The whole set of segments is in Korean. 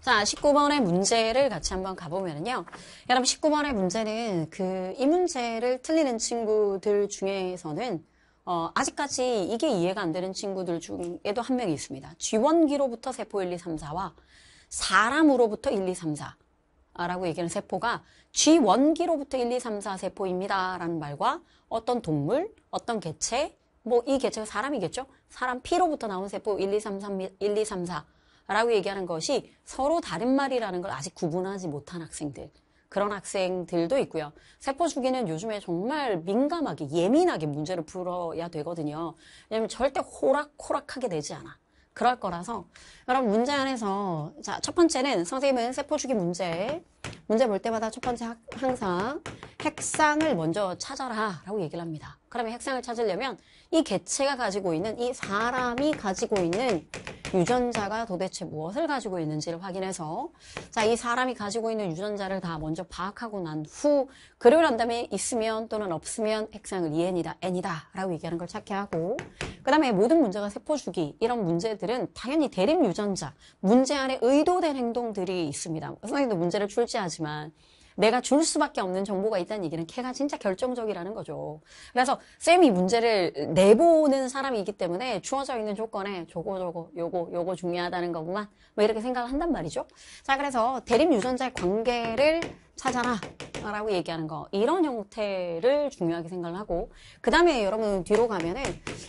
자, 19번의 문제를 같이 한번 가보면요. 여러분, 19번의 문제는 그 이 문제를 틀리는 친구들 중에서는 어, 아직까지 이게 이해가 안 되는 친구들 중에도 한 명이 있습니다. 쥐원기로부터 세포 1, 2, 3, 4와 사람으로부터 1, 2, 3, 4라고 얘기하는 세포가 g 1기로부터 1, 2, 3, 4 세포입니다. 라는 말과 어떤 동물, 어떤 개체, 뭐 이 개체가 사람이겠죠? 사람 피로부터 나온 세포 1, 2, 3, 3, 1, 2, 3, 4 라고 얘기하는 것이 서로 다른 말이라는 걸 아직 구분하지 못한 학생들. 그런 학생들도 있고요. 세포 주기는 요즘에 정말 민감하게, 예민하게 문제를 풀어야 되거든요. 왜냐면 절대 호락호락하게 되지 않아. 그럴 거라서. 여러분, 문제 안에서, 자, 첫 번째는 선생님은 세포 주기 문제, 문제 볼 때마다 첫 번째 항상 핵상을 먼저 찾아라 라고 얘기를 합니다. 그러면 핵상을 찾으려면 이 개체가 가지고 있는 이 사람이 가지고 있는 유전자가 도대체 무엇을 가지고 있는지를 확인해서 자 이 사람이 가지고 있는 유전자를 다 먼저 파악하고 난 후 그리고 난 다음에 있으면 또는 없으면 핵상을 EN이다 N이다 라고 얘기하는 걸 찾게 하고 그 다음에 모든 문제가 세포주기 이런 문제들은 당연히 대립 유전자 문제 안에 의도된 행동들이 있습니다 선생님도 문제를 출제하지만 내가 줄 수밖에 없는 정보가 있다는 얘기는 캐가 진짜 결정적이라는 거죠. 그래서 쌤이 문제를 내보는 사람이기 때문에 주어져 있는 조건에 저거 저거 요거 요거 중요하다는 거구만 뭐 이렇게 생각을 한단 말이죠. 자 그래서 대립 유전자의 관계를 찾아라 라고 얘기하는 거 이런 형태를 중요하게 생각을 하고 그 다음에 여러분 뒤로 가면은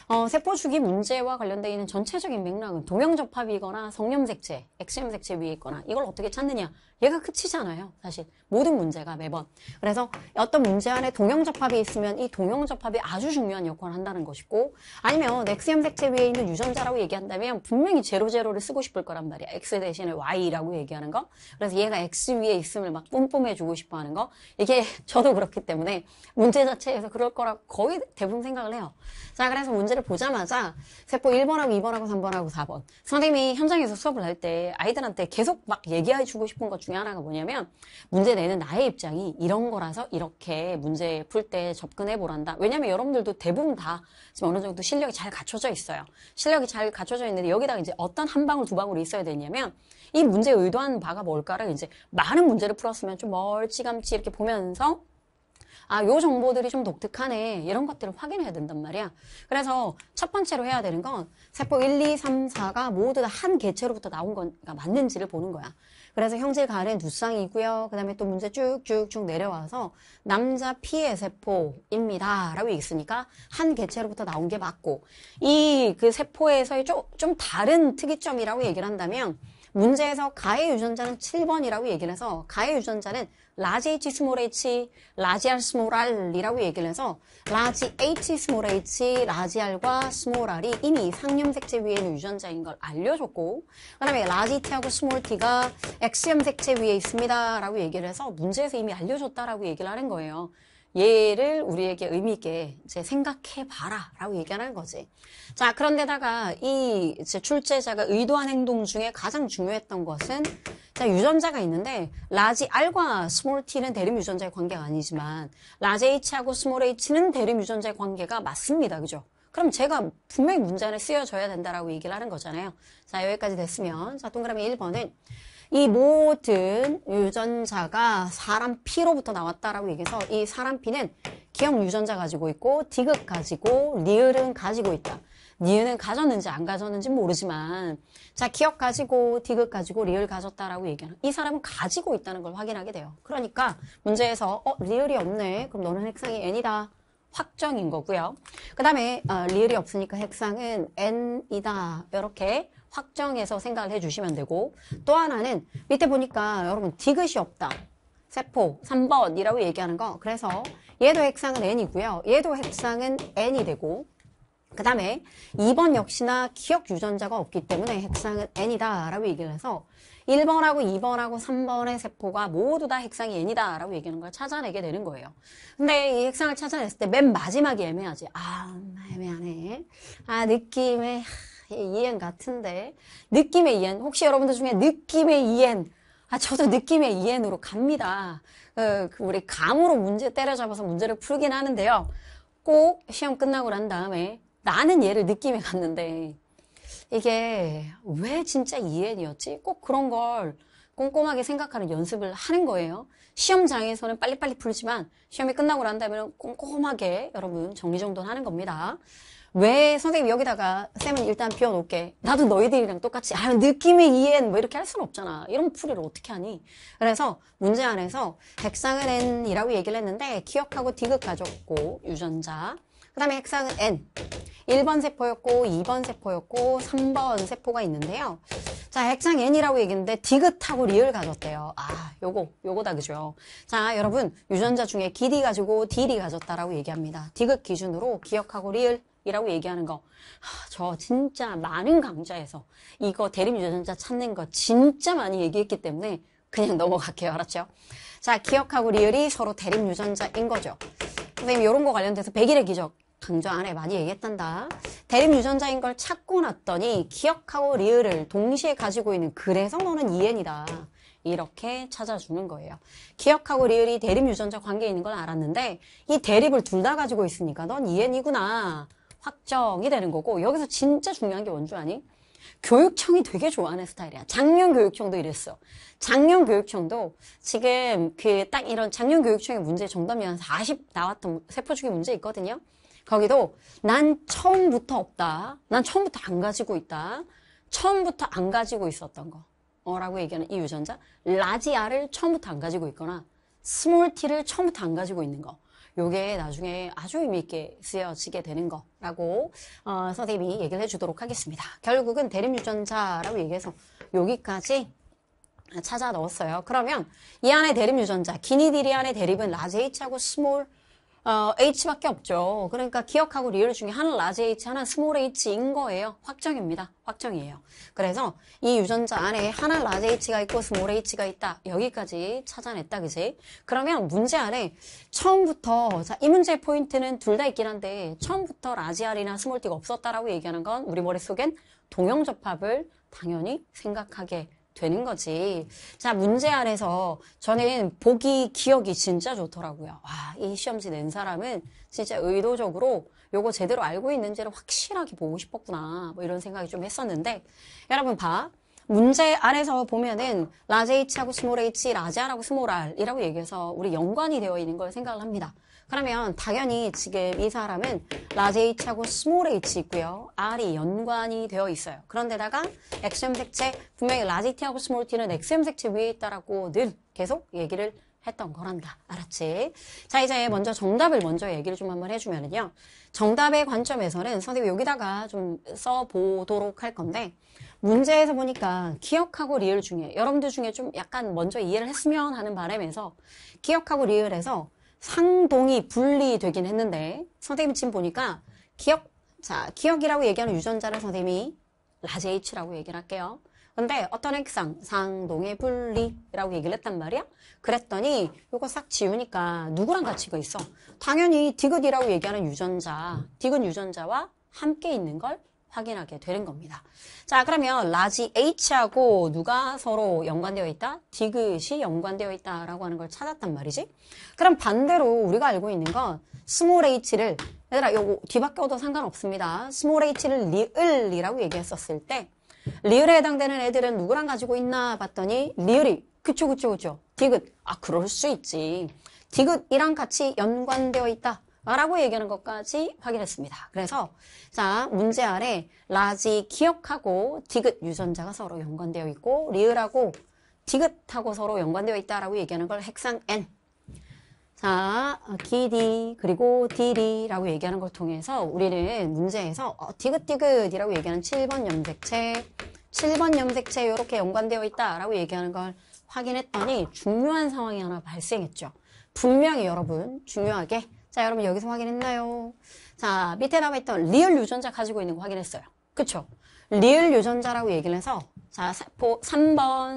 어, 세포주기 문제와 관련되어 있는 전체적인 맥락은 동형접합이거나 성염색체, 엑시염색체 위에 있거나 이걸 어떻게 찾느냐 얘가 끝이잖아요 사실 모든 문제가 매번 그래서 어떤 문제 안에 동형접합이 있으면 이동형접합이 아주 중요한 역할을 한다는 것이고 아니면 엑시염색체 위에 있는 유전자라고 얘기한다면 분명히 제로제로를 쓰고 싶을 거란 말이야 X 대신에 Y라고 얘기하는 거 그래서 얘가 X 위에 있음을 막 뿜뿜해 주고 싶어 하는 거. 이게 저도 그렇기 때문에 문제 자체에서 그럴 거라고 거의 대부분 생각을 해요. 자, 그래서 문제를 보자마자 세포 1번하고 2번하고 3번하고 4번. 선생님이 현장에서 수업을 할 때 아이들한테 계속 막 얘기해 주고 싶은 것 중에 하나가 뭐냐면 문제 내는 나의 입장이 이런 거라서 이렇게 문제 풀 때 접근해 보란다. 왜냐면 여러분들도 대부분 다 지금 어느 정도 실력이 잘 갖춰져 있어요. 실력이 잘 갖춰져 있는데 여기다가 이제 어떤 한 방울 두 방울이 있어야 되냐면 이 문제에 의도한 바가 뭘까를 이제 많은 문제를 풀었으면 좀뭐 멀찌감치 이렇게 보면서 아, 요 정보들이 좀 독특하네. 이런 것들을 확인해야 된단 말이야. 그래서 첫 번째로 해야 되는 건 세포 1, 2, 3, 4가 모두 다 한 개체로부터 나온 거가 맞는지를 보는 거야. 그래서 형제 간에 누쌍이고요. 그 다음에 또 문제 쭉쭉쭉 내려와서 남자 피해 세포입니다. 라고 있으니까 한 개체로부터 나온 게 맞고 이 그 세포에서의 좀, 좀 다른 특이점이라고 얘기를 한다면 문제에서 가해 유전자는 7번이라고 얘기를 해서 가해 유전자는 라지 H 스몰 H, 라지 R 스몰 R이라고 얘기를 해서 라지 H 스몰 H, 라지 R과 스몰 R이 이미 상염색체 위에 있는 유전자인 걸 알려줬고 그 다음에 라지 T하고 스몰 T가 x 염 색체 위에 있습니다 라고 얘기를 해서 문제에서 이미 알려줬다라고 얘기를 하는 거예요. 얘를 우리에게 의미 있게 이제 생각해 봐라라고 얘기하는 거지. 자 그런데다가 이 출제자가 의도한 행동 중에 가장 중요했던 것은 자 유전자가 있는데 라지 R과 스몰 T는 대립 유전자의 관계가 아니지만 라지 H하고 스몰 H는 대립 유전자의 관계가 맞습니다, 그죠? 그럼 제가 분명히 문제 안에 쓰여져야 된다라고 얘기를 하는 거잖아요. 자 여기까지 됐으면 자 동그라미 1번은 이 모든 유전자가 사람 피로부터 나왔다라고 얘기해서 이 사람 피는 기억 유전자 가지고 있고 디귿 가지고 리을은 가지고 있다. 니은은 가졌는지 안 가졌는지 모르지만 자 기억 가지고 디귿 가지고 리을 가졌다라고 얘기하는 이 사람은 가지고 있다는 걸 확인하게 돼요. 그러니까 문제에서 어 리을이 없네 그럼 너는 핵상이 n이다 확정인 거고요. 그 다음에 어, 리을이 없으니까 핵상은 n이다 이렇게 확정해서 생각을 해주시면 되고 또 하나는 밑에 보니까 여러분 디귿이 없다. 세포 3번이라고 얘기하는 거 그래서 얘도 핵상은 N이고요. 얘도 핵상은 N이 되고 그 다음에 2번 역시나 기억 유전자가 없기 때문에 핵상은 N이다 라고 얘기를 해서 1번하고 2번하고 3번의 세포가 모두 다 핵상이 N이다 라고 얘기하는 걸 찾아내게 되는 거예요. 근데 이 핵상을 찾아냈을 때 맨마지막에 애매하지. 아 음, 애매하네. 아 느낌에 이엔 같은데 느낌의 이엔 혹시 여러분들 중에 느낌의 이엔 아 저도 느낌의 이엔으로 갑니다. 그, 그, 우리 감으로 문제 때려잡아서 문제를 풀긴 하는데요. 꼭 시험 끝나고 난 다음에 나는 얘를 느낌에 갔는데 이게 왜 진짜 이엔이었지? 꼭 그런 걸 꼼꼼하게 생각하는 연습을 하는 거예요. 시험장에서는 빨리빨리 풀지만 시험이 끝나고 난 다음에는 꼼꼼하게 여러분 정리정돈하는 겁니다. 왜 선생님 여기다가 쌤은 일단 비워놓게 을 나도 너희들이랑 똑같이 아 느낌이 이해는 뭐 이렇게 할 수는 없잖아 이런 풀이를 어떻게 하니 그래서 문제 안에서 백상은 n이라고 얘기를 했는데 기억하고 디귿 가졌고 유전자 그 다음에 핵상은 n 1번 세포였고 2번 세포였고 3번 세포가 있는데요 자 핵상 n이라고 얘기했는데 디귿하고 리을 가졌대요 아 요거 요거다 그죠 자 여러분 유전자 중에 기디 가지고 디리 가졌다라고 얘기합니다 디귿 기준으로 기억하고 리을 이라고 얘기하는 거. 하, 저 진짜 많은 강좌에서 이거 대립유전자 찾는 거 진짜 많이 얘기했기 때문에 그냥 넘어갈게요. 알았죠? 자, 기억하고 리얼이 서로 대립유전자인 거죠. 선생님, 이런 거 관련돼서 100일의 기적 강좌 안에 많이 얘기했단다. 대립유전자인 걸 찾고 났더니 기억하고 리을을 동시에 가지고 있는 그래서 너는 이엔이다. 이렇게 찾아주는 거예요. 기억하고 리을이 대립 유전자 관계에 있는 걸 알았는데 이 대립을 둘 다 가지고 있으니까 넌 이엔이구나. 확정이 되는 거고 여기서 진짜 중요한 게 뭔 줄 아니? 교육청이 되게 좋아하는 스타일이야. 작년 교육청도 이랬어. 작년 교육청도 지금 그 딱 이런 작년 교육청의 문제 정답이 한40 나왔던 세포주기 문제 있거든요. 거기도 난 처음부터 없다. 난 처음부터 안 가지고 있다. 처음부터 안 가지고 있었던 거. 어, 라고 얘기하는 이 유전자. 라지아를 처음부터 안 가지고 있거나 스몰티를 처음부터 안 가지고 있는 거. 요게 나중에 아주 의미 있게 쓰여지게 되는 거라고 어, 선생님이 얘기를 해주도록 하겠습니다. 결국은 대립유전자라고 얘기해서 여기까지 찾아 넣었어요. 그러면 이 안에 대립 유전자, 기니디리 안의 대립은 라지 제 H하고 스몰 어, H밖에 없죠. 그러니까 기억하고 리얼 중에 하나 라지 H, 하나 스몰 H인 거예요. 확정입니다. 확정이에요. 그래서 이 유전자 안에 하나 라지 H가 있고 스몰 H가 있다. 여기까지 찾아냈다. 그지? 그러면 문제 안에 처음부터 자, 이 문제의 포인트는 둘 다 있긴 한데 처음부터 라지 R이나 스몰 T가 없었다라고 얘기하는 건 우리 머릿속엔 동영접합을 당연히 생각하게 되는 거지. 자, 문제 안에서 저는 보기 기억이 진짜 좋더라고요. 와, 이 시험지 낸 사람은 진짜 의도적으로 요거 제대로 알고 있는지를 확실하게 보고 싶었구나. 뭐 이런 생각이 좀 했었는데 여러분 봐. 문제 안에서 보면은 라제 이치하고 스몰 치 라제 R하고 스몰 R이라고 얘기해서 우리 연관이 되어 있는 걸 생각을 합니다. 그러면 당연히 지금 이 사람은 라지 H하고 스몰 H 있고요. R이 연관이 되어 있어요. 그런데다가 XM 색채 분명히 라지 T하고 스몰 T는 XM 색채 위에 있다라고 늘 계속 얘기를 했던 거란다. 알았지? 자, 이제 먼저 정답을 먼저 얘기를 좀 한번 해주면은요. 정답의 관점에서는 선생님 여기다가 좀 써보도록 할 건데, 문제에서 보니까 기억하고 리을 중에, 여러분들 중에 좀 약간 먼저 이해를 했으면 하는 바람에서, 기억하고 리을에서 상동이 분리되긴 했는데 선생님 지금 보니까 기억 자 기억이라고 얘기하는 유전자를 선생님이 라제이치라고 얘기를 할게요. 근데 어떤 액상 상동의 분리라고 얘기를 했단 말이야. 그랬더니 이거 싹 지우니까 누구랑 같이가 있어? 당연히 디귿이라고 얘기하는 유전자, 디귿 유전자와 함께 있는 걸 확인하게 되는 겁니다. 자, 그러면 라지 H하고 누가 서로 연관되어 있다? 디귿이 연관되어 있다라고 하는 걸 찾았단 말이지. 그럼 반대로 우리가 알고 있는 건 스몰 H를 얘들아, 요거 뒤바뀌 어도 상관없습니다. 스몰 H를 리을이라고 얘기했었을 때 리을에 해당되는 애들은 누구랑 가지고 있나 봤더니 리을이 그쵸 그쵸 그쵸 디귿 아 그럴 수 있지 디귿이랑 같이 연관되어 있다 라고 얘기하는 것까지 확인했습니다. 그래서 자 문제 아래 라지 기억하고 디귿 유전자가 서로 연관되어 있고 리을하고 디귿하고 서로 연관되어 있다라고 얘기하는 걸 핵상 N 자, 기디 그리고 디리라고 얘기하는 걸 통해서 우리는 문제에서 어, 디귿디귿이라고 얘기하는 7번 염색체, 7번 염색체 이렇게 연관되어 있다라고 얘기하는 걸 확인했더니 중요한 상황이 하나 발생했죠. 분명히 여러분 중요하게 자 여러분 여기서 확인했나요? 자 밑에 남아 있던 리얼 유전자 가지고 있는 거 확인했어요. 그쵸? 리얼 유전자라고 얘기를 해서 자 3번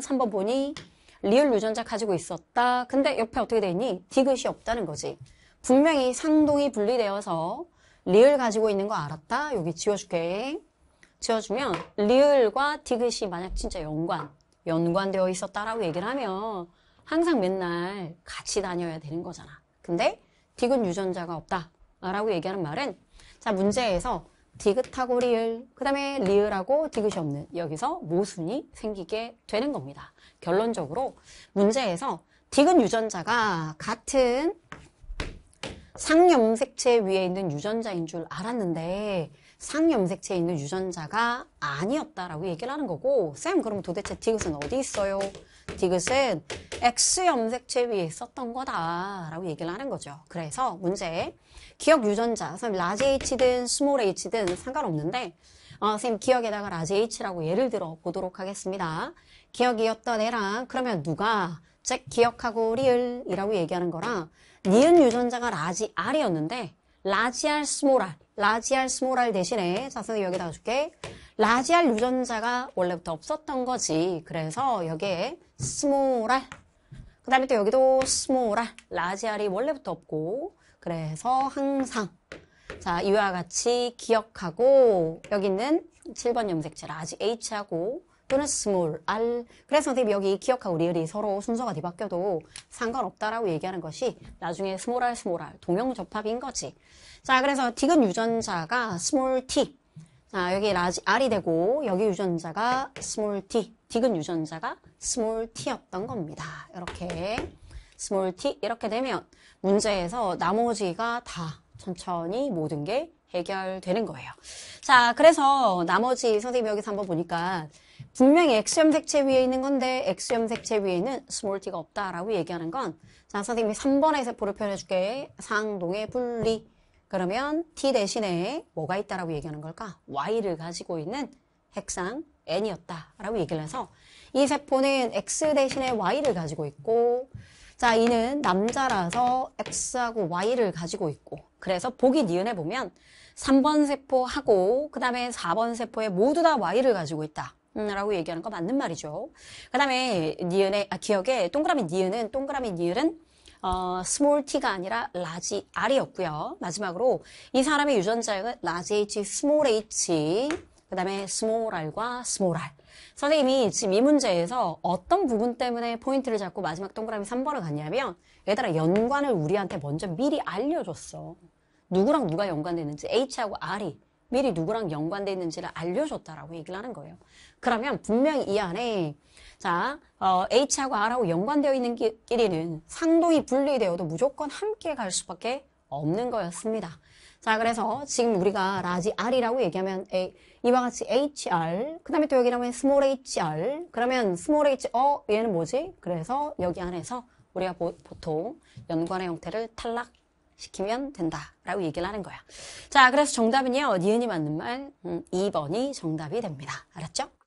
3번 보니 리얼 유전자 가지고 있었다. 근데 옆에 어떻게 돼 있니? 디귿이 없다는 거지. 분명히 상동이 분리되어서 리을 가지고 있는 거 알았다? 여기 지워줄게. 지워주면 리을과 디귿이 만약 진짜 연관, 연관되어 있었다라고 얘기를 하면 항상 맨날 같이 다녀야 되는 거잖아. 근데 디귿 유전자가 없다 라고 얘기하는 말은 자 문제에서 디귿하고 리을 그 다음에 리을하고 디귿이 없는 여기서 모순이 생기게 되는 겁니다. 결론적으로 문제에서 디귿 유전자가 같은 상염색체 위에 있는 유전자인 줄 알았는데 상염색체에 있는 유전자가 아니었다라고 얘기를 하는 거고 쌤 그럼 도대체 디귿은 어디 있어요? 디귿은 X염색체 위에 있었던 거다라고 얘기를 하는 거죠. 그래서 문제 기억 유전자 선생님 라지 H든 스몰 H든 상관없는데 어, 선생님 기억에다가 라지 H라고 예를 들어 보도록 하겠습니다. 기억이었던 애랑 그러면 누가 즉 기억하고 리을이라고 얘기하는 거라 니은 유전자가 라지 알이었는데 라지알 스몰알 라지알 스몰알 대신에 자세히 여기다가 줄게 라지알 유전자가 원래부터 없었던 거지 그래서 여기에 스몰알 그 다음에 또 여기도 스몰알 라지알이 원래부터 없고 그래서 항상 자 이와 같이 기억하고 여기 있는 7번 염색체 라지 H하고 또는 small, r. 그래서 선생님 여기 기억하고 리얼이 서로 순서가 뒤바뀌어도 상관없다라고 얘기하는 것이 나중에 small r, small r 동형 접합인 거지. 자, 그래서 디귿 유전자가 small t. 자, 여기 라 r이 되고 여기 유전자가 small t. 디귿 유전자가 small t였던 겁니다. 이렇게 small t 이렇게 되면 문제에서 나머지가 다 천천히 모든 게 해결되는 거예요. 자, 그래서 나머지 선생님 여기서 한번 보니까 분명히 엑스염 색채 위에 있는 건데 엑스염 색채 위에는 스몰 T가 없다라고 얘기하는 건 자, 선생님이 3번의 세포를 표현해줄게. 상동의 분리. 그러면 T 대신에 뭐가 있다라고 얘기하는 걸까? Y를 가지고 있는 핵상 N이었다라고 얘기를 해서 이 세포는 X 대신에 Y를 가지고 있고 자, 이는 남자라서 X하고 Y를 가지고 있고 그래서 보기 니은에 보면 3번 세포하고 그 다음에 4번 세포에 모두 다 Y를 가지고 있다. 음, 라고 얘기하는 거 맞는 말이죠. 그 다음에 니은의 아, 기억에 동그라미 니은은 동그라미 니은은 어, 스몰 t가 아니라 라지 r이었고요. 마지막으로 이 사람의 유전자형은 라지 h, 스몰 h 그 다음에 스몰 R과 스몰 R. 선생님이 지금 이 문제에서 어떤 부분 때문에 포인트를 잡고 마지막 동그라미 3번을 갔냐면 얘들아 연관을 우리한테 먼저 미리 알려줬어. 누구랑 누가 연관되는지 H하고 R이 미리 누구랑 연관돼 있는지를 알려줬다라고 얘기를 하는 거예요. 그러면 분명히 이 안에 자 어, H하고 R하고 연관되어 있는 길이는 상동이 분리되어도 무조건 함께 갈 수밖에 없는 거였습니다. 자, 그래서 지금 우리가 라지 R이라고 얘기하면 A, 이와 같이 HR, 그 다음에 또 여기라면 small HR, 그러면 small H, 어, 얘는 뭐지? 그래서 여기 안에서 우리가 보, 통 연관의 형태를 탈락시키면 된다라고 얘기를 하는 거야. 자, 그래서 정답은요, 니은이 맞는 말 음, 2번이 정답이 됩니다. 알았죠?